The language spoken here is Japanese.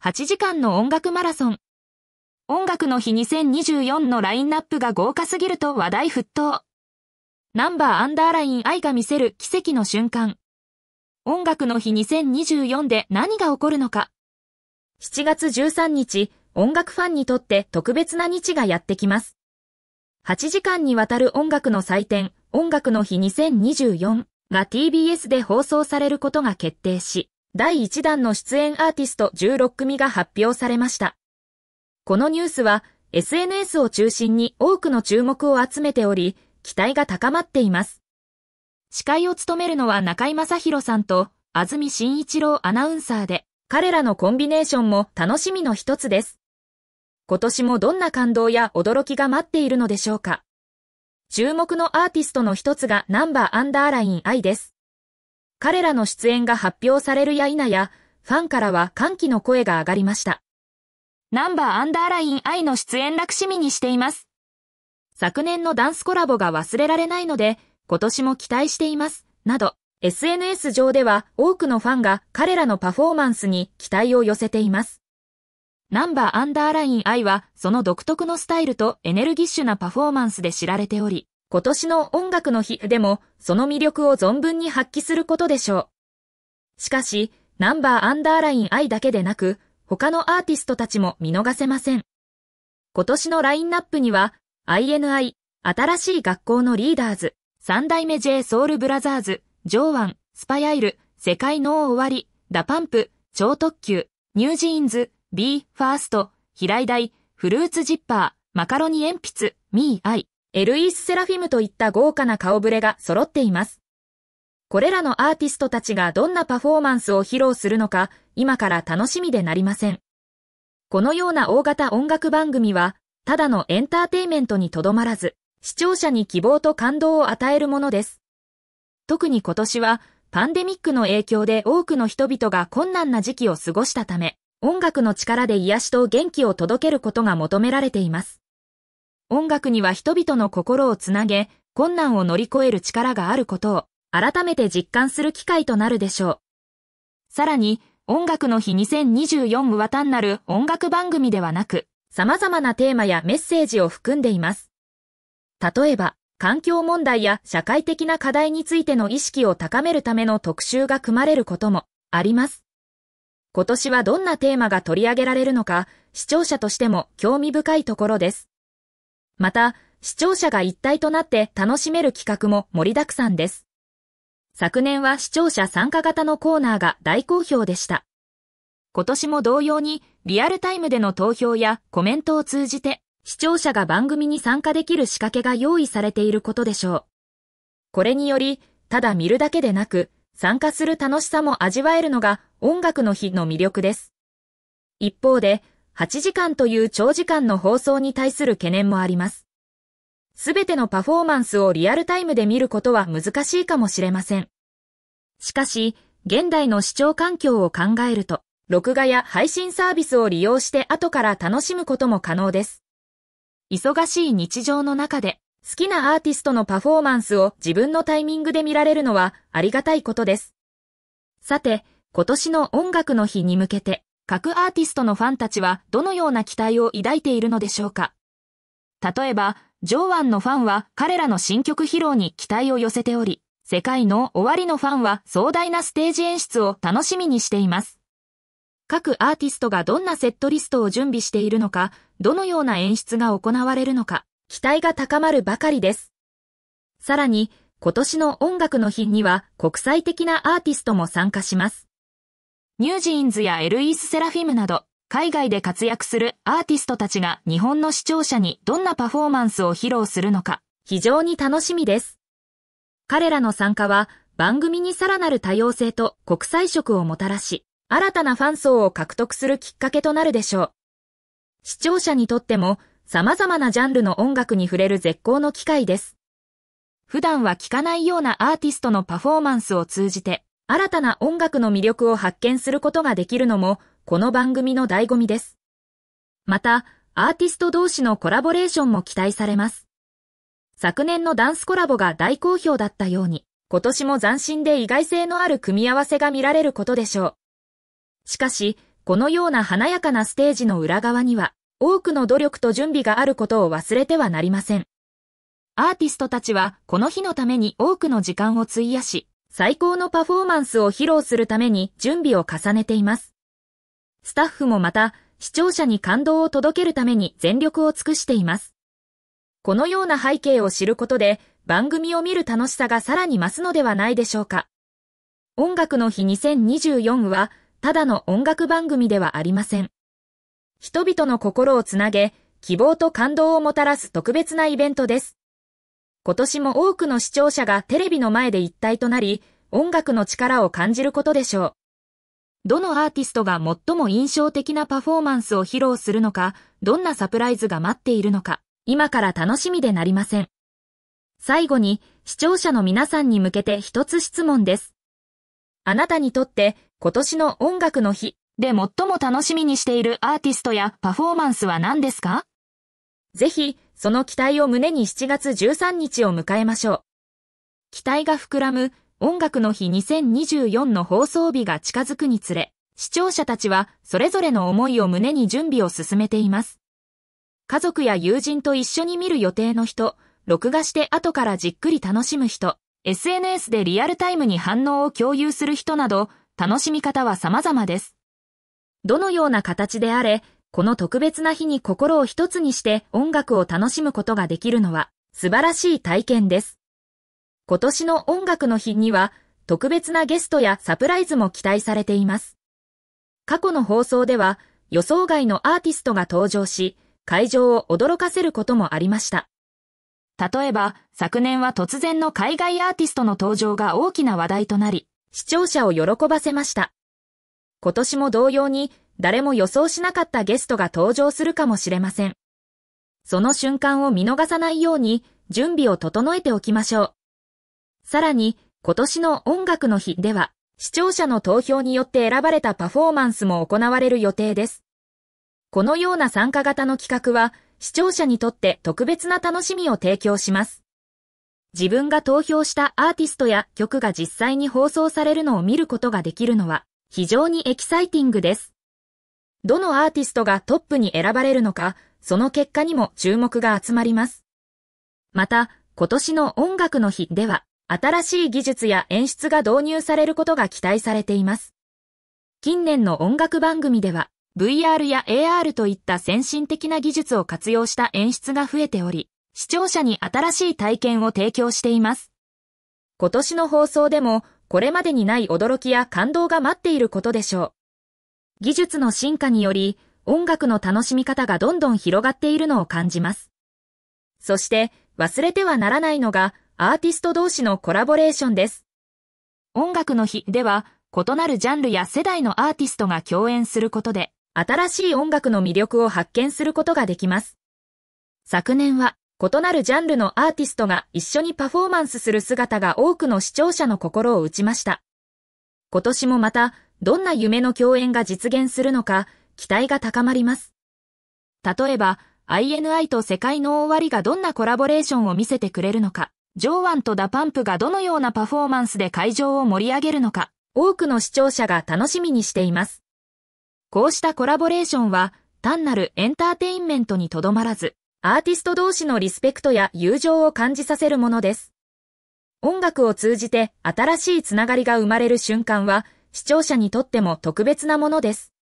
8時間の音楽マラソン。音楽の日2024のラインナップが豪華すぎると話題沸騰。ナンバーアンダーライン愛が見せる奇跡の瞬間。音楽の日2024で何が起こるのか。7月13日、音楽ファンにとって特別な日がやってきます。8時間にわたる音楽の祭典、音楽の日2024が TBS で放送されることが決定し、第1弾の出演アーティスト16組が発表されました。このニュースは SNS を中心に多くの注目を集めており、期待が高まっています。司会を務めるのは中井正宏さんと安住紳一郎アナウンサーで、彼らのコンビネーションも楽しみの一つです。今年もどんな感動や驚きが待っているのでしょうか。注目のアーティストの一つがナンバーアンダーライン愛です。彼らの出演が発表されるや否や、ファンからは歓喜の声が上がりました。ナンバーアンダーライン愛の出演楽しみにしています。昨年のダンスコラボが忘れられないので、今年も期待しています、など、SNS 上では多くのファンが彼らのパフォーマンスに期待を寄せています。ナンバーアンダーライン愛はその独特のスタイルとエネルギッシュなパフォーマンスで知られており、今年の音楽の日でもその魅力を存分に発揮することでしょう。しかし、ナンバーアンダーライン I だけでなく、他のアーティストたちも見逃せません。今年のラインナップには、INI、新しい学校のリーダーズ、三代目 J ソウルブラザーズ、ジョーワン、スパヤイル、世界の終わり、ダパンプ、超特急、ニュージーンズ、B、ファースト、平井大、フルーツジッパー、マカロニ鉛筆、ミーアイ、エルイース・セラフィムといった豪華な顔ぶれが揃っています。これらのアーティストたちがどんなパフォーマンスを披露するのか、今から楽しみでなりません。このような大型音楽番組は、ただのエンターテイメントにとどまらず、視聴者に希望と感動を与えるものです。特に今年は、パンデミックの影響で多くの人々が困難な時期を過ごしたため、音楽の力で癒しと元気を届けることが求められています。音楽には人々の心をつなげ、困難を乗り越える力があることを改めて実感する機会となるでしょう。さらに、音楽の日2024は単なる音楽番組ではなく、様々なテーマやメッセージを含んでいます。例えば、環境問題や社会的な課題についての意識を高めるための特集が組まれることもあります。今年はどんなテーマが取り上げられるのか、視聴者としても興味深いところです。また、視聴者が一体となって楽しめる企画も盛りだくさんです。昨年は視聴者参加型のコーナーが大好評でした。今年も同様にリアルタイムでの投票やコメントを通じて視聴者が番組に参加できる仕掛けが用意されていることでしょう。これにより、ただ見るだけでなく、参加する楽しさも味わえるのが音楽の日の魅力です。一方で、8時間という長時間の放送に対する懸念もあります。すべてのパフォーマンスをリアルタイムで見ることは難しいかもしれません。しかし、現代の視聴環境を考えると、録画や配信サービスを利用して後から楽しむことも可能です。忙しい日常の中で、好きなアーティストのパフォーマンスを自分のタイミングで見られるのはありがたいことです。さて、今年の音楽の日に向けて、各アーティストのファンたちはどのような期待を抱いているのでしょうか例えば、ジョーワンのファンは彼らの新曲披露に期待を寄せており、世界の終わりのファンは壮大なステージ演出を楽しみにしています。各アーティストがどんなセットリストを準備しているのか、どのような演出が行われるのか、期待が高まるばかりです。さらに、今年の音楽の日には国際的なアーティストも参加します。ニュージーンズやエルイース・セラフィムなど、海外で活躍するアーティストたちが日本の視聴者にどんなパフォーマンスを披露するのか、非常に楽しみです。彼らの参加は、番組にさらなる多様性と国際色をもたらし、新たなファン層を獲得するきっかけとなるでしょう。視聴者にとっても、様々なジャンルの音楽に触れる絶好の機会です。普段は聴かないようなアーティストのパフォーマンスを通じて、新たな音楽の魅力を発見することができるのも、この番組の醍醐味です。また、アーティスト同士のコラボレーションも期待されます。昨年のダンスコラボが大好評だったように、今年も斬新で意外性のある組み合わせが見られることでしょう。しかし、このような華やかなステージの裏側には、多くの努力と準備があることを忘れてはなりません。アーティストたちはこの日のために多くの時間を費やし、最高のパフォーマンスを披露するために準備を重ねています。スタッフもまた、視聴者に感動を届けるために全力を尽くしています。このような背景を知ることで、番組を見る楽しさがさらに増すのではないでしょうか。音楽の日2024は、ただの音楽番組ではありません。人々の心をつなげ、希望と感動をもたらす特別なイベントです。今年も多くの視聴者がテレビの前で一体となり、音楽の力を感じることでしょう。どのアーティストが最も印象的なパフォーマンスを披露するのか、どんなサプライズが待っているのか、今から楽しみでなりません。最後に、視聴者の皆さんに向けて一つ質問です。あなたにとって今年の音楽の日で最も楽しみにしているアーティストやパフォーマンスは何ですかぜひその期待を胸に7月13日を迎えましょう。期待が膨らむ音楽の日2024の放送日が近づくにつれ、視聴者たちはそれぞれの思いを胸に準備を進めています。家族や友人と一緒に見る予定の人、録画して後からじっくり楽しむ人、SNS でリアルタイムに反応を共有する人など、楽しみ方は様々です。どのような形であれ、この特別な日に心を一つにして音楽を楽しむことができるのは素晴らしい体験です。今年の音楽の日には特別なゲストやサプライズも期待されています。過去の放送では予想外のアーティストが登場し、会場を驚かせることもありました。例えば、昨年は突然の海外アーティストの登場が大きな話題となり、視聴者を喜ばせました。今年も同様に誰も予想しなかったゲストが登場するかもしれません。その瞬間を見逃さないように準備を整えておきましょう。さらに、今年の音楽の日では、視聴者の投票によって選ばれたパフォーマンスも行われる予定です。このような参加型の企画は、視聴者にとって特別な楽しみを提供します。自分が投票したアーティストや曲が実際に放送されるのを見ることができるのは非常にエキサイティングです。どのアーティストがトップに選ばれるのか、その結果にも注目が集まります。また、今年の音楽の日では、新しい技術や演出が導入されることが期待されています。近年の音楽番組では、VR や AR といった先進的な技術を活用した演出が増えており、視聴者に新しい体験を提供しています。今年の放送でも、これまでにない驚きや感動が待っていることでしょう。技術の進化により、音楽の楽しみ方がどんどん広がっているのを感じます。そして、忘れてはならないのが、アーティスト同士のコラボレーションです。音楽の日では、異なるジャンルや世代のアーティストが共演することで、新しい音楽の魅力を発見することができます。昨年は、異なるジャンルのアーティストが一緒にパフォーマンスする姿が多くの視聴者の心を打ちました。今年もまた、どんな夢の共演が実現するのか、期待が高まります。例えば、INI と世界の終わりがどんなコラボレーションを見せてくれるのか、ジョーワンとダパンプがどのようなパフォーマンスで会場を盛り上げるのか、多くの視聴者が楽しみにしています。こうしたコラボレーションは、単なるエンターテインメントにとどまらず、アーティスト同士のリスペクトや友情を感じさせるものです。音楽を通じて新しいつながりが生まれる瞬間は、視聴者にとっても特別なものです。